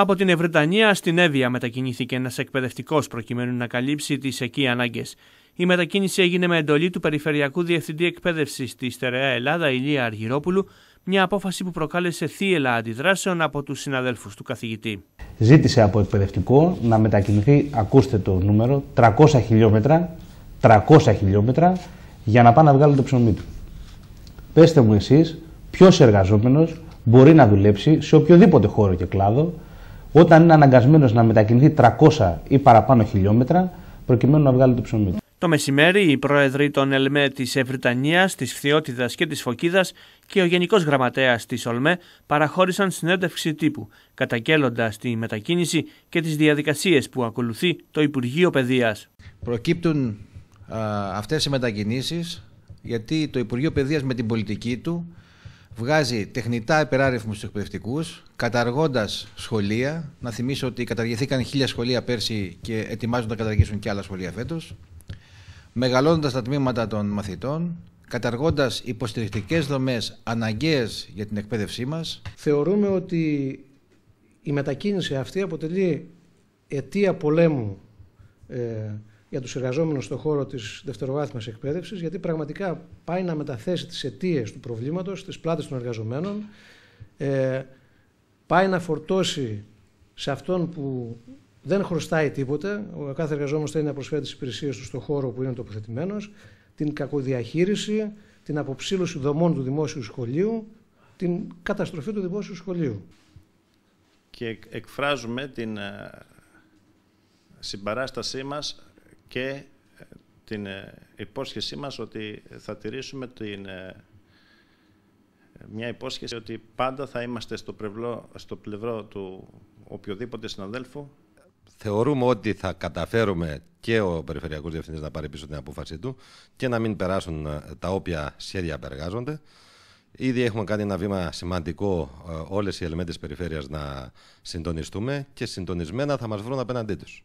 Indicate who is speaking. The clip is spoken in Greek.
Speaker 1: Από την Ευρετανία στην Εύβοια μετακινήθηκε ένας εκπαιδευτικός προκειμένου να καλύψει τις εκεί ανάγκες. Η μετακίνηση έγινε με εντολή του Περιφερειακού Διευθυντή Εκπαίδευσης της Στερεά Ελλάδα, Ηλία Αργυρόπουλου, μια απόφαση που προκάλεσε θύελα αντιδράσεων από τους συναδέλφους του καθηγητή.
Speaker 2: Ζήτησε από εκπαιδευτικό να μετακινηθεί, ακούστε το νούμερο, 300 χιλιόμετρα, 300 χιλιόμετρα για να πάνε να βγάλει το ψωμί του. Πέστε μου εσείς, ποιος εργαζόμενος μπορεί να δουλέψει σε οποιοδήποτε χώρο και κλάδο όταν είναι αναγκασμένος να μετακινηθεί 300 ή παραπάνω χιλιόμετρα προκειμένου να βγάλει το ψωμί του.
Speaker 1: Το μεσημέρι, οι πρόεδροι των ΕΛΜΕ της Ευρυτανίας, της Φθιώτιδα και της Φωκίδας και ο Γενικός Γραμματέας της ΟΛΜΕ παραχώρησαν συνέντευξη τύπου, καταγγέλλοντας τη μετακίνηση και τις διαδικασίες που ακολουθεί το Υπουργείο Παιδείας.
Speaker 3: Προκύπτουν αυτές οι μετακινήσεις γιατί το Υπουργείο Παιδείας με την πολιτική του βγάζει τεχνητά υπεράριθμους εκπαιδευτικούς, καταργώντας σχολεία. Να θυμίσω ότι καταργηθήκαν χίλια σχολεία πέρσι και ετοιμάζονται να καταργήσουν και άλλα σχολεία φέτος. Μεγαλώνοντας τα τμήματα των μαθητών, καταργώντας υποστηρικτικές δομές αναγκαίες για την εκπαίδευσή μας. Θεωρούμε ότι η
Speaker 4: μετακίνηση αυτή αποτελεί αιτία πολέμου. Ε, για τους εργαζόμενους στον χώρο της δευτεροβάθμιας εκπαίδευσης, γιατί πραγματικά πάει να μεταθέσει τις αιτίες του προβλήματος στις πλάτες των εργαζομένων, ε, πάει να φορτώσει σε αυτόν που δεν χρωστάει τίποτε. ο κάθε εργαζόμενος θέλει να προσφέρει τις υπηρεσίες του στον χώρο που είναι τοποθετημένος, την κακοδιαχείριση, την αποψήλωση δομών του δημόσιου σχολείου, την καταστροφή του δημόσιου σχολείου.
Speaker 5: Και εκφράζουμε την ε, συμπαράστασή μας και ε, την ε, υπόσχεσή μας ότι θα τηρήσουμε την, ε, μια υπόσχεση ότι πάντα θα είμαστε στο, πλευρό, στο πλευρό του οποιοδήποτε συναδέλφου.
Speaker 6: Θεωρούμε ότι θα καταφέρουμε και ο Περιφερειακός Διευθυντής να πάρει πίσω την απόφαση του και να μην περάσουν τα όποια σχέδια απεργάζονται. Ήδη έχουμε κάνει ένα βήμα σημαντικό όλες οι ελμέντες περιφέρειας να συντονιστούμε και συντονισμένα θα μας βρουν απέναντί τους.